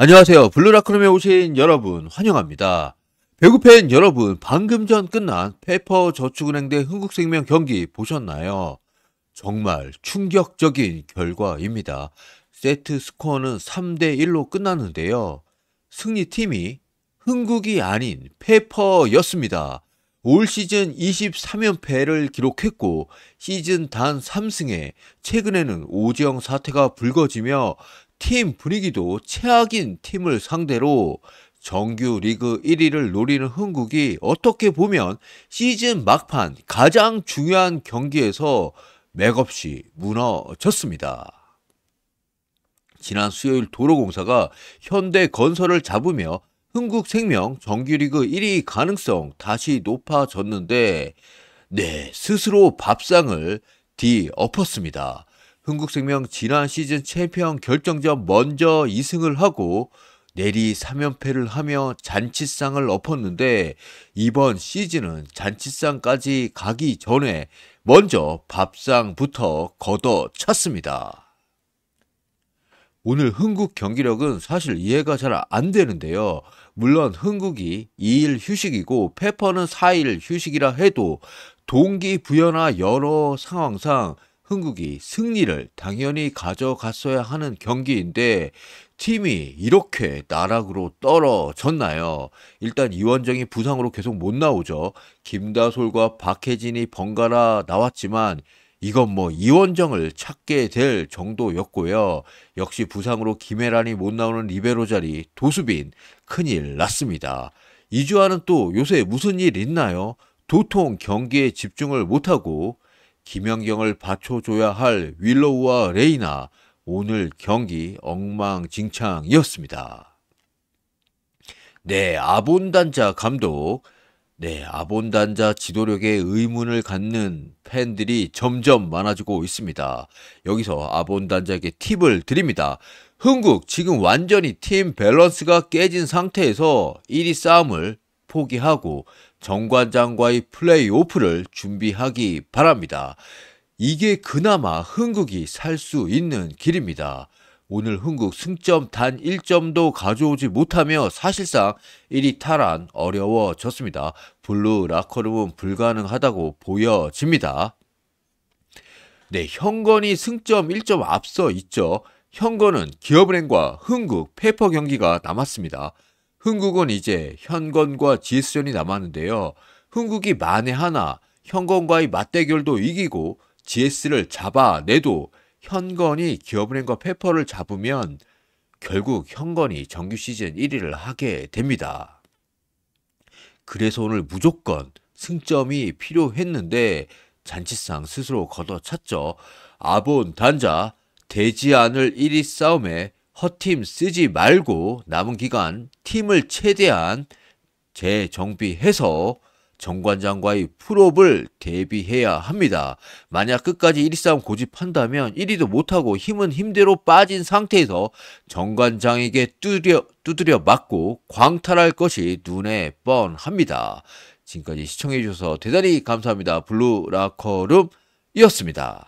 안녕하세요. 블루라크룸에 오신 여러분 환영합니다. 배구팬 여러분 방금 전 끝난 페퍼 저축은행 대 흥국생명 경기 보셨나요? 정말 충격적인 결과입니다. 세트 스코어는 3대1로 끝났는데요. 승리팀이 흥국이 아닌 페퍼였습니다. 올 시즌 23연패를 기록했고 시즌 단 3승에 최근에는 오지영 사태가 불거지며 팀 분위기도 최악인 팀을 상대로 정규 리그 1위를 노리는 흥국이 어떻게 보면 시즌 막판 가장 중요한 경기에서 맥없이 무너졌습니다. 지난 수요일 도로공사가 현대건설을 잡으며 흥국생명 정규리그 1위 가능성 다시 높아졌는데 네 스스로 밥상을 뒤엎었습니다. 흥국생명 지난 시즌 챔피언 결정전 먼저 2승을 하고 내리 3연패를 하며 잔치상을 엎었는데 이번 시즌은 잔치상까지 가기 전에 먼저 밥상부터 걷어찼습니다. 오늘 흥국 경기력은 사실 이해가 잘 안 되는데요. 물론 흥국이 2일 휴식이고 페퍼는 4일 휴식이라 해도 동기부여나 여러 상황상 흥국이 승리를 당연히 가져갔어야 하는 경기인데 팀이 이렇게 나락으로 떨어졌나요? 일단 이원정이 부상으로 계속 못 나오죠. 김다솔과 박혜진이 번갈아 나왔지만 이건 뭐 이원정을 찾게 될 정도였고요. 역시 부상으로 김혜란이 못 나오는 리베로 자리 도수빈 큰일 났습니다. 이주환는또 요새 무슨 일 있나요? 도통 경기에 집중을 못하고 김연경을 받쳐줘야 할 윌로우와 레이나 오늘 경기 엉망진창이었습니다. 네, 아본단자 감독. 네, 아본단자 지도력에 의문을 갖는 팬들이 점점 많아지고 있습니다. 여기서 아본단자에게 팁을 드립니다. 흥국, 지금 완전히 팀 밸런스가 깨진 상태에서 1위 싸움을 포기하고 정관장과의 플레이오프를 준비하기 바랍니다. 이게 그나마 흥국이 살 수 있는 길입니다. 오늘 흥국 승점 단 1점도 가져오지 못하며 사실상 1위 탈환 어려워졌습니다. 블루 라커룸은 불가능하다고 보여집니다. 네, 현건이 승점 1점 앞서 있죠. 현건은 기업은행과 흥국 페퍼 경기가 남았습니다. 흥국은 이제 현건과 지수전이 남았는데요. 흥국이 만에 하나 현건과의 맞대결도 이기고 GS를 잡아내도 현건이 기업은행과 페퍼를 잡으면 결국 현건이 정규 시즌 1위를 하게 됩니다. 그래서 오늘 무조건 승점이 필요했는데 잔치상 스스로 걷어찼죠. 아본 단자 대지않을 1위 싸움에 헛팀 쓰지 말고 남은 기간 팀을 최대한 재정비해서 정관장과의 풀업을 대비해야 합니다. 만약 끝까지 1-3 고집한다면 1위도 못하고 힘은 힘대로 빠진 상태에서 정관장에게 두드려, 두드려 맞고 광탈할 것이 눈에 뻔합니다. 지금까지 시청해주셔서 대단히 감사합니다. 블루라커룸이었습니다.